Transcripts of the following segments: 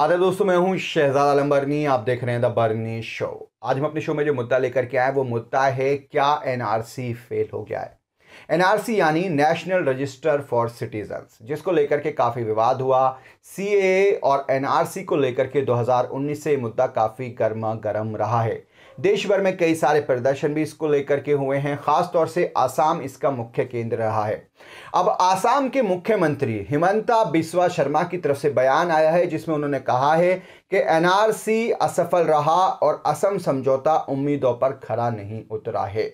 आदर दोस्तों मैं हूं शहजाद आलम बर्नी आप देख रहे हैं द बर्नी शो आज हम अपने शो में जो मुद्दा लेकर के आए वो मुद्दा है क्या एनआरसी फेल हो गया है एनआरसी यानी नेशनल रजिस्टर फॉर सिटीजन्स जिसको लेकर के काफ़ी विवाद हुआ सीए और एनआरसी को लेकर के 2019 से मुद्दा काफ़ी गर्मा गर्म रहा है देश भर में कई सारे प्रदर्शन भी इसको लेकर के हुए हैं खासतौर से आसाम इसका मुख्य केंद्र रहा है अब आसाम के मुख्यमंत्री हिमंता बिस्वा शर्मा की तरफ से बयान आया है जिसमें उन्होंने कहा है कि एनआरसी असफल रहा और असम समझौता उम्मीदों पर खड़ा नहीं उतरा है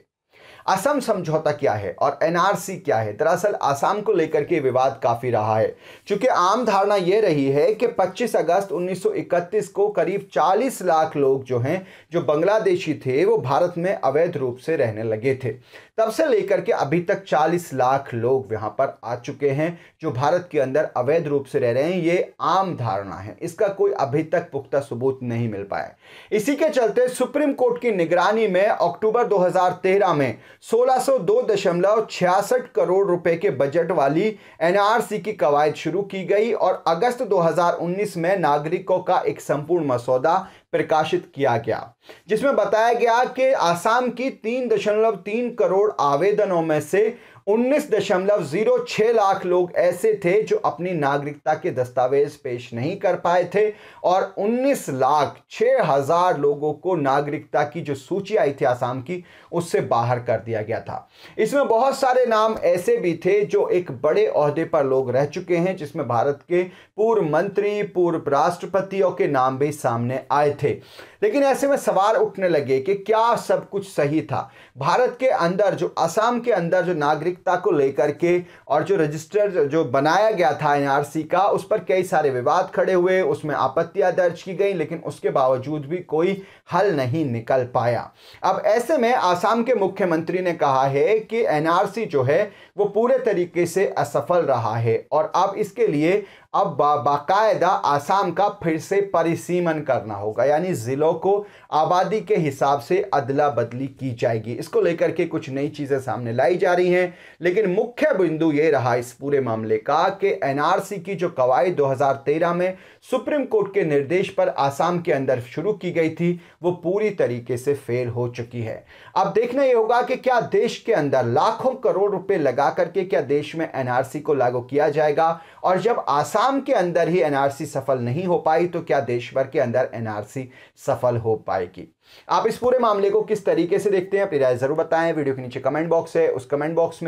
असम समझौता क्या है और एनआरसी क्या है दरअसल असम को लेकर के विवाद काफ़ी रहा है चूंकि आम धारणा यह रही है कि 25 अगस्त 1931 को करीब 40 लाख लोग जो हैं जो बांग्लादेशी थे वो भारत में अवैध रूप से रहने लगे थे तब से लेकर के अभी तक 40 लाख लोग यहाँ पर आ चुके हैं जो भारत के अंदर अवैध रूप से रह रहे हैं ये आम धारणा है इसका कोई अभी तक पुख्ता सबूत नहीं मिल पाया इसी के चलते सुप्रीम कोर्ट की निगरानी में अक्टूबर दो में में सोलह करोड़ रुपए के बजट वाली एनआरसी की कवायद शुरू की गई और अगस्त 2019 में नागरिकों का एक संपूर्ण मसौदा प्रकाशित किया गया जिसमें बताया गया कि आसाम की 3.3 करोड़ आवेदनों में से 19.06 दशमलव जीरो लाख लोग ऐसे थे जो अपनी नागरिकता के दस्तावेज पेश नहीं कर पाए थे और उन्नीस लाख छः हज़ार लोगों को नागरिकता की जो सूची आई थी आसाम की उससे बाहर कर दिया गया था इसमें बहुत सारे नाम ऐसे भी थे जो एक बड़े अहदे पर लोग रह चुके हैं जिसमें भारत के पूर्व मंत्री पूर्व राष्ट्रपतियों के नाम भी सामने आए थे लेकिन ऐसे में सवाल उठने लगे कि क्या सब कुछ सही था भारत के अंदर जो असम के अंदर जो नागरिक नागरिकता को लेकर के और जो रजिस्टर जो बनाया गया था एनआरसी का उस पर कई सारे विवाद खड़े हुए उसमें आपत्तियां दर्ज की गई लेकिन उसके बावजूद भी कोई हल नहीं निकल पाया अब ऐसे में आसाम के मुख्यमंत्री ने कहा है कि एनआरसी जो है वो पूरे तरीके से असफल रहा है और अब इसके लिए अब बा, बाकायदा आसाम का फिर से परिसीमन करना होगा यानी ज़िलों को आबादी के हिसाब से अदला बदली की जाएगी इसको लेकर के कुछ नई चीज़ें सामने लाई जा रही हैं लेकिन मुख्य बिंदु यह रहा इस पूरे मामले का कि एनआरसी की जो कवायद 2013 में सुप्रीम कोर्ट के निर्देश पर आसाम के अंदर शुरू की गई थी वो पूरी तरीके से फेल हो चुकी है अब देखना ये होगा कि क्या देश के अंदर लाखों करोड़ रुपए लगा करके क्या देश में एनआरसी को लागू किया जाएगा और जब आसाम के अंदर ही एनआरसी सफल नहीं हो पाई तो क्या देश भर के अंदर एनआरसी सफल हो पाएगी आप इस पूरे मामले को किस तरीके से देखते हैं अपनी राय जरूर बताएं वीडियो के नीचे कमेंट बॉक्स है उस कमेंट बॉक्स में